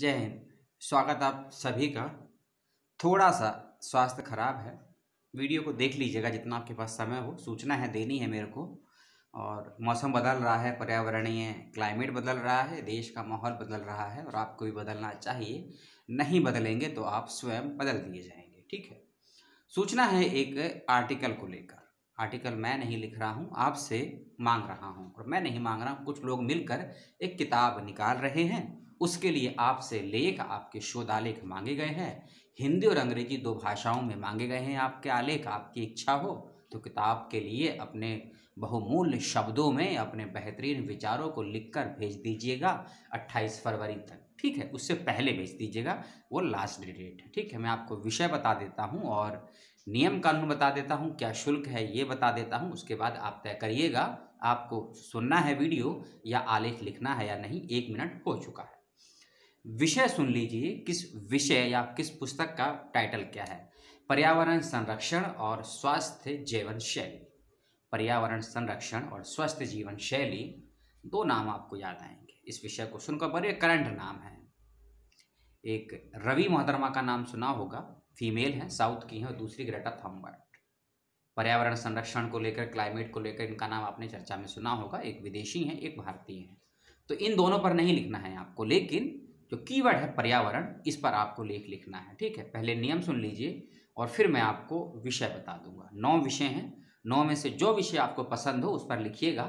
जय हिंद स्वागत आप सभी का थोड़ा सा स्वास्थ्य खराब है वीडियो को देख लीजिएगा जितना आपके पास समय हो सूचना है देनी है मेरे को और मौसम बदल रहा है पर्यावरणीय क्लाइमेट बदल रहा है देश का माहौल बदल रहा है और आपको भी बदलना चाहिए नहीं बदलेंगे तो आप स्वयं बदल दिए जाएंगे ठीक है सूचना है एक आर्टिकल को लेकर आर्टिकल मैं नहीं लिख रहा हूँ आपसे मांग रहा हूँ और मैं नहीं मांग रहा हूँ कुछ लोग मिलकर एक किताब निकाल रहे हैं उसके लिए आपसे लेख आपके शोधालेख मांगे गए हैं हिंदी और अंग्रेजी दो भाषाओं में मांगे गए हैं आपके आलेख आपकी इच्छा हो तो किताब के लिए अपने बहुमूल्य शब्दों में अपने बेहतरीन विचारों को लिखकर भेज दीजिएगा 28 फरवरी तक ठीक है उससे पहले भेज दीजिएगा वो लास्ट डेट है ठीक है मैं आपको विषय बता देता हूँ और नियम कानून बता देता हूँ क्या शुल्क है ये बता देता हूँ उसके बाद आप तय करिएगा आपको सुनना है वीडियो या आलेख लिखना है या नहीं एक मिनट हो चुका है विषय सुन लीजिए किस विषय या किस पुस्तक का टाइटल क्या है पर्यावरण संरक्षण और स्वास्थ्य जीवन शैली पर्यावरण संरक्षण और स्वस्थ जीवन शैली दो नाम आपको याद आएंगे इस विषय को सुनकर बड़े करंट नाम है एक रवि मोहतरमा का नाम सुना होगा फीमेल है साउथ की है और दूसरी ग्रेटा थम्बर्ट पर्यावरण संरक्षण को लेकर क्लाइमेट को लेकर इनका नाम आपने चर्चा में सुना होगा एक विदेशी है एक भारतीय है तो इन दोनों पर नहीं लिखना है आपको लेकिन तो कीवर्ड है पर्यावरण इस पर आपको लेख लिखना है ठीक है पहले नियम सुन लीजिए और फिर मैं आपको विषय बता दूंगा नौ विषय हैं नौ में से जो विषय आपको पसंद हो उस पर लिखिएगा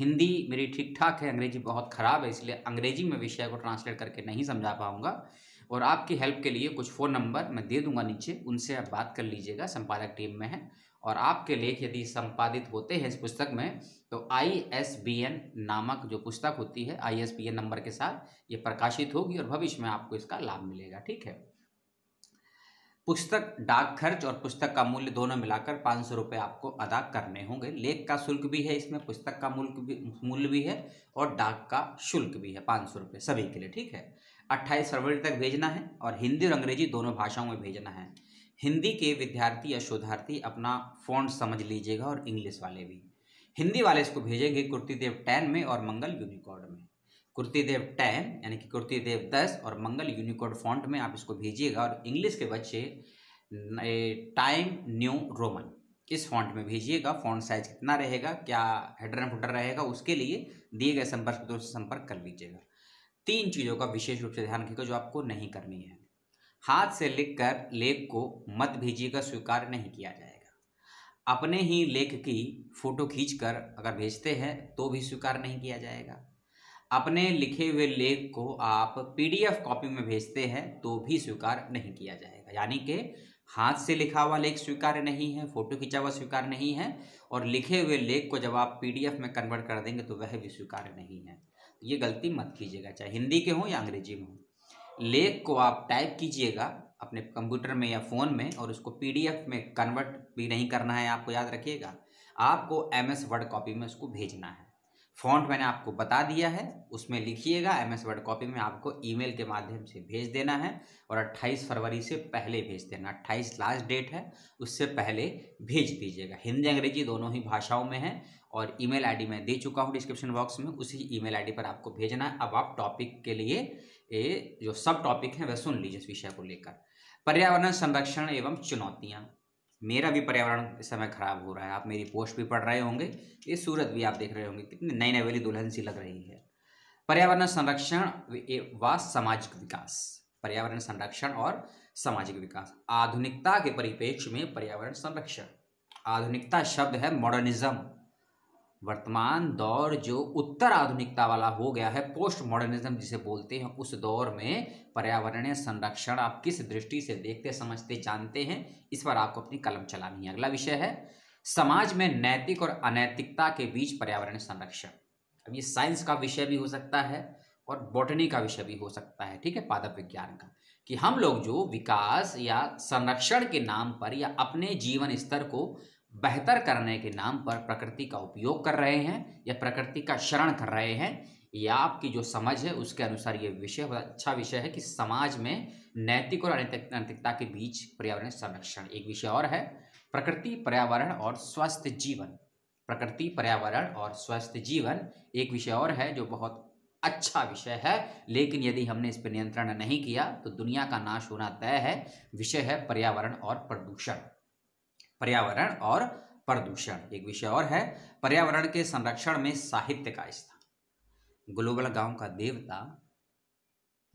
हिंदी मेरी ठीक ठाक है अंग्रेजी बहुत ख़राब है इसलिए अंग्रेजी में विषय को ट्रांसलेट करके नहीं समझा पाऊँगा और आपकी हेल्प के लिए कुछ फ़ोन नंबर मैं दे दूंगा नीचे उनसे आप बात कर लीजिएगा संपादक टीम में है और आपके लेख यदि संपादित होते हैं इस पुस्तक में तो आई एस बी एन नामक जो पुस्तक होती है I S B N number के साथ ये प्रकाशित होगी और भविष्य में आपको इसका लाभ मिलेगा ठीक है पुस्तक डाक खर्च और पुस्तक का मूल्य दोनों मिलाकर पाँच सौ रुपये आपको अदा करने होंगे लेख का शुल्क भी है इसमें पुस्तक का मूल्य भी मूल्य भी है और डाक का शुल्क भी है पाँच सौ रुपये सभी के लिए ठीक है अट्ठाईस फरवरी तक भेजना है और हिंदी और अंग्रेजी दोनों भाषाओं में भेजना है हिंदी के विद्यार्थी या शोधार्थी अपना फोन समझ लीजिएगा और इंग्लिश वाले भी हिंदी वाले इसको भेजेंगे कुर्तीदेव टेन में और मंगल यूनिकॉर्ड में कुर्तीदेव टेन यानी कि कुर्तीदेव दस और मंगल यूनिकॉर्ड फॉन्ट में आप इसको भेजिएगा और इंग्लिश के बच्चे टाइम न्यू रोमन इस फॉन्ट में भेजिएगा फॉन्ट साइज कितना रहेगा क्या हेडर फुटर रहेगा उसके लिए दिए गए संपर्क से संपर्क कर लीजिएगा तीन चीज़ों का विशेष रूप से ध्यान रखिएगा जो आपको नहीं करनी है हाथ से लिखकर लेख को मत भेजिएगा स्वीकार नहीं किया जाएगा अपने ही लेख की फ़ोटो खींचकर अगर भेजते हैं तो भी स्वीकार नहीं किया जाएगा अपने लिखे हुए लेख को आप पीडीएफ कॉपी में भेजते हैं तो भी स्वीकार नहीं किया जाएगा यानी कि हाथ से लिखा हुआ लेख स्वीकार नहीं है फोटो खींचा हुआ स्वीकार नहीं है और लिखे हुए लेख को जब आप पीडीएफ में कन्वर्ट कर देंगे तो वह भी स्वीकार नहीं है ये गलती मत कीजिएगा चाहे हिंदी के हों या अंग्रेजी में हों लेख को आप टाइप कीजिएगा अपने कंप्यूटर में या फ़ोन में और उसको पीडीएफ में कन्वर्ट भी नहीं करना है आपको याद रखिएगा आपको एम एस वर्ड कॉपी में उसको भेजना है फॉन्ट मैंने आपको बता दिया है उसमें लिखिएगा एम एस वर्ड कॉपी में आपको ईमेल के माध्यम से भेज देना है और 28 फरवरी से पहले भेज देना 28 लास्ट डेट है उससे पहले भेज दीजिएगा हिंदी अंग्रेजी दोनों ही भाषाओं में है और ईमेल आईडी मैं दे चुका हूँ डिस्क्रिप्शन बॉक्स में उसी ईमेल आईडी पर आपको भेजना है अब आप टॉपिक के लिए ए, जो सब टॉपिक हैं वह सुन लीजिए इस विषय को लेकर पर्यावरण संरक्षण एवं चुनौतियाँ मेरा भी पर्यावरण इस समय खराब हो रहा है आप मेरी पोस्ट भी पढ़ रहे होंगे ये सूरत भी आप देख रहे होंगे कितनी नई नई वाली दुल्हन सी लग रही है पर्यावरण संरक्षण व सामाजिक विकास पर्यावरण संरक्षण और सामाजिक विकास आधुनिकता के परिपेक्ष में पर्यावरण संरक्षण आधुनिकता शब्द है मॉडर्निज्म वर्तमान दौर जो उत्तर आधुनिकता वाला हो गया है पोस्ट मॉडर्निज्म जिसे बोलते हैं उस दौर में पर्यावरणीय संरक्षण आप किस दृष्टि से देखते समझते जानते हैं इस पर आपको अपनी कलम चलानी है अगला विषय है समाज में नैतिक और अनैतिकता के बीच पर्यावरण संरक्षण अब ये साइंस का विषय भी हो सकता है और बॉटनी का विषय भी हो सकता है ठीक है पादप विज्ञान का कि हम लोग जो विकास या संरक्षण के नाम पर या अपने जीवन स्तर को बेहतर करने के नाम पर प्रकृति का उपयोग कर रहे हैं या प्रकृति का शरण कर रहे हैं या आपकी जो समझ है उसके अनुसार ये विषय अच्छा विषय है कि समाज में नैतिक और अनैतिकता के बीच पर्यावरण संरक्षण एक विषय और है प्रकृति पर्यावरण और स्वस्थ जीवन प्रकृति पर्यावरण और स्वस्थ जीवन एक विषय और है जो बहुत अच्छा विषय है लेकिन यदि हमने इस पर नियंत्रण नहीं किया तो दुनिया का नाश होना तय है विषय है पर्यावरण और प्रदूषण पर्यावरण और प्रदूषण एक विषय और है पर्यावरण के संरक्षण में साहित्य का स्थान ग्लोबल गांव का देवता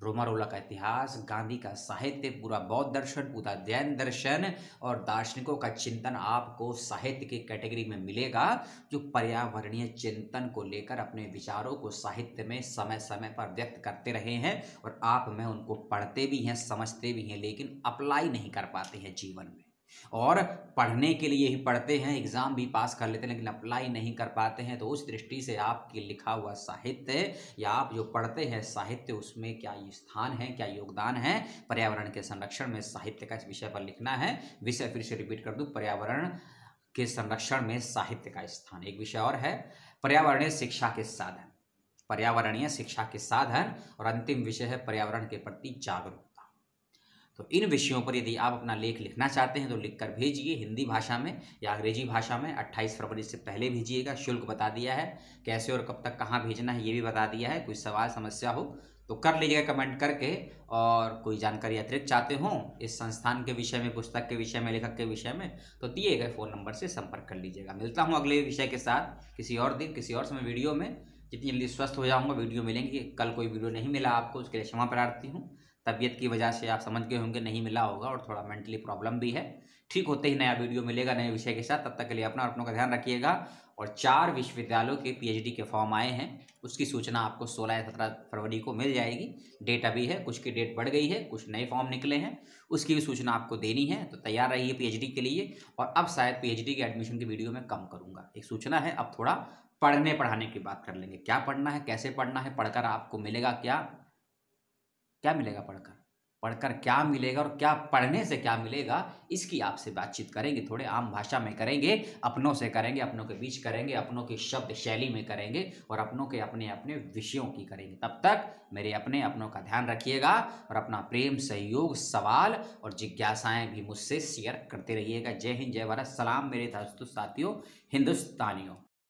रोमारोला का इतिहास गांधी का साहित्य पूरा बौद्ध दर्शन पूरा जैन दर्शन और दार्शनिकों का चिंतन आपको साहित्य के कैटेगरी में मिलेगा जो पर्यावरणीय चिंतन को लेकर अपने विचारों को साहित्य में समय समय पर व्यक्त करते रहे हैं और आप में उनको पढ़ते भी हैं समझते भी हैं लेकिन अप्लाई नहीं कर पाते हैं जीवन में और पढ़ने के लिए ही पढ़ते हैं एग्ज़ाम भी पास कर लेते हैं लेकिन अप्लाई नहीं कर पाते हैं तो उस दृष्टि से आपके लिखा हुआ साहित्य या आप जो पढ़ते हैं साहित्य उसमें क्या स्थान है क्या योगदान है पर्यावरण के संरक्षण में साहित्य का इस विषय पर लिखना है विषय फिर से रिपीट कर दूँ पर्यावरण के संरक्षण में साहित्य का स्थान एक विषय और है पर्यावरणीय शिक्षा के साधन पर्यावरणीय शिक्षा के साधन और अंतिम विषय है पर्यावरण के प्रति जागरूक तो इन विषयों पर यदि आप अपना लेख लिखना चाहते हैं तो लिखकर भेजिए हिंदी भाषा में या अंग्रेजी भाषा में 28 फरवरी से पहले भेजिएगा शुल्क बता दिया है कैसे और कब तक कहाँ भेजना है ये भी बता दिया है कोई सवाल समस्या हो तो कर लीजिएगा कमेंट करके और कोई जानकारी अतिरिक्त चाहते हों इस संस्थान के विषय में पुस्तक के विषय में लेखक के विषय में तो दिए गए फ़ोन नंबर से संपर्क कर लीजिएगा मिलता हूँ अगले विषय के साथ किसी और दिन किसी और समय वीडियो में जितनी जल्दी स्वस्थ हो जाऊँगा वीडियो मिलेंगे कल कोई वीडियो नहीं मिला आपको उसके लिए क्षमा प्रार्थी हूँ तबीयत की वजह से आप समझ गए होंगे नहीं मिला होगा और थोड़ा मेंटली प्रॉब्लम भी है ठीक होते ही नया वीडियो मिलेगा नए विषय के साथ तब तक के लिए अपना अपनों का ध्यान रखिएगा और चार विश्वविद्यालयों के पीएचडी के फॉर्म आए हैं उसकी सूचना आपको 16 या 17 फरवरी को मिल जाएगी डेट अभी है कुछ की डेट बढ़ गई है कुछ नए फॉर्म निकले हैं उसकी भी सूचना आपको देनी है तो तैयार रहिए पी के लिए और अब शायद पीएचडी के एडमिशन की वीडियो में कम करूँगा एक सूचना है अब थोड़ा पढ़ने पढ़ाने की बात कर लेंगे क्या पढ़ना है कैसे पढ़ना है पढ़कर आपको मिलेगा क्या क्या मिलेगा पढ़कर पढ़कर क्या मिलेगा और क्या पढ़ने से क्या मिलेगा इसकी आपसे बातचीत करेंगे थोड़े आम भाषा में करेंगे अपनों से करेंगे अपनों के बीच करेंगे अपनों की शब्द शैली में करेंगे और अपनों के अपने अपने विषयों की करेंगे तब तक मेरे अपने अपनों का ध्यान रखिएगा और अपना प्रेम सहयोग सवाल और जिज्ञासाएँ भी मुझसे शेयर करते रहिएगा जय हिंद जय भारत सलाम मेरे दोस्तों साथियों हिंदुस्तानियों